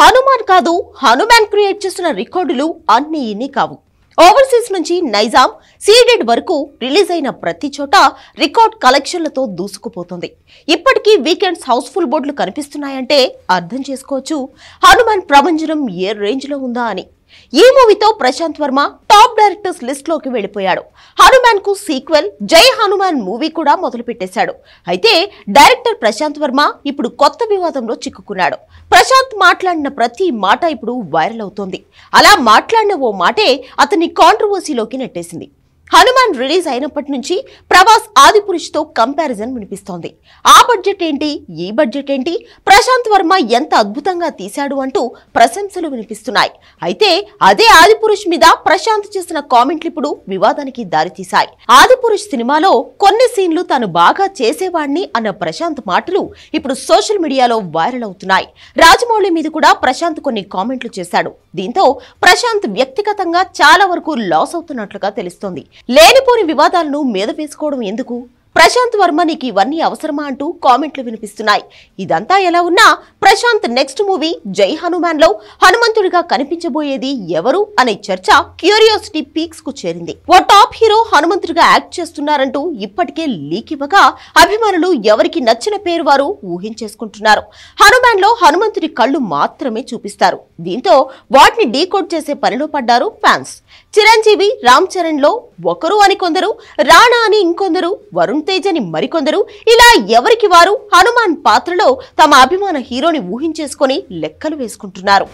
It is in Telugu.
హనుమాన్ కాదు హనుమాన్ క్రియేట్ చేస్తున్న రికార్డులు అన్నీ ఇన్ని కావు ఓవర్సీస్ నుంచి నైజాం సీడెడ్ వరకు రిలీజ్ అయిన ప్రతి చోట రికార్డ్ కలెక్షన్లతో దూసుకుపోతుంది ఇప్పటికీ వీకెండ్స్ హౌస్ఫుల్ బోర్డులు కనిపిస్తున్నాయంటే అర్థం చేసుకోవచ్చు హనుమాన్ ప్రభంజనం ఏ రేంజ్లో ఉందా అని ఈ మూవీతో Prashant Varma top directors list లోకి వెళ్ళిపోయాడు హనుమాన్ కు సీక్వెల్ జై హనుమాన్ మూవీ కూడా మొదలు పెట్టేశాడు అయితే డైరెక్టర్ ప్రశాంత్ వర్మ ఇప్పుడు కొత్త వివాదంలో చిక్కుకున్నాడు ప్రశాంత్ మాట్లాడిన ప్రతి మాట ఇప్పుడు వైరల్ అవుతోంది అలా మాట్లాడిన ఓ మాటే అతన్ని కాంట్రవర్సీలోకి నెట్టేసింది హనుమాన్ రిలీజ్ అయినప్పటి నుంచి ప్రభాస్ ఆదిపురుషుతో కంపారిజన్ వినిపిస్తోంది ఆ బడ్జెట్ ఏంటి ఈ బడ్జెట్ ఏంటి ప్రశాంత్ వర్మ ఎంత అద్భుతంగా తీశాడు అంటూ ప్రశంసలు వినిపిస్తున్నాయి అయితే అదే ఆదిపురుష్ మీద ప్రశాంత్ చేసిన కామెంట్లు ఇప్పుడు వివాదానికి దారితీశాయి ఆదిపురుష్ సినిమాలో కొన్ని సీన్లు తాను బాగా చేసేవాణ్ణి అన్న ప్రశాంత్ మాటలు ఇప్పుడు సోషల్ మీడియాలో వైరల్ అవుతున్నాయి రాజమౌళి మీద కూడా ప్రశాంత్ కొన్ని కామెంట్లు చేశాడు దీంతో ప్రశాంత్ వ్యక్తిగతంగా చాలా వరకు లాస్ అవుతున్నట్లుగా తెలుస్తోంది లేనిపోని వివాదాలను మీద వేసుకోవడం ఎందుకు ప్రశాంత్ వర్మ నీకు ఇవన్నీ అవసరమా అంటూ కామెంట్లు వినిపిస్తున్నాయి ఇదంతా ఎలా ఉన్నా ప్రశాంత్ నెక్స్ట్ మూవీ జై హనుమాన్ లో హనుమంతుడిగా కనిపించబోయేది ఎవరు అనే చర్చ క్యూరియాసిటీ పీక్స్ కు చేరింది ఓ టాప్ హీరో హనుమంతుడిగా యాక్ట్ చేస్తున్నారంటూ ఇప్పటికే లీక్ ఇవ్వగా అభిమానులు ఎవరికి నచ్చిన పేరు వారు ఊహించేసుకుంటున్నారు హనుమాన్ లో హనుమంతుడి కళ్ళు మాత్రమే చూపిస్తారు దీంతో వాటిని డీకోడ్ చేసే పనిలో పడ్డారు ఫ్యాన్స్ చిరంజీవి రామ్ చరణ్ లో ఒకరు అని కొందరు రాణా అని ఇంకొందరు వరుణ్ తేజ్ అని మరికొందరు ఇలా ఎవరికి వారు హనుమాన్ పాత్రలో తమ అభిమాన హీరోని ఊహించేసుకొని లెక్కలు వేసుకుంటున్నారు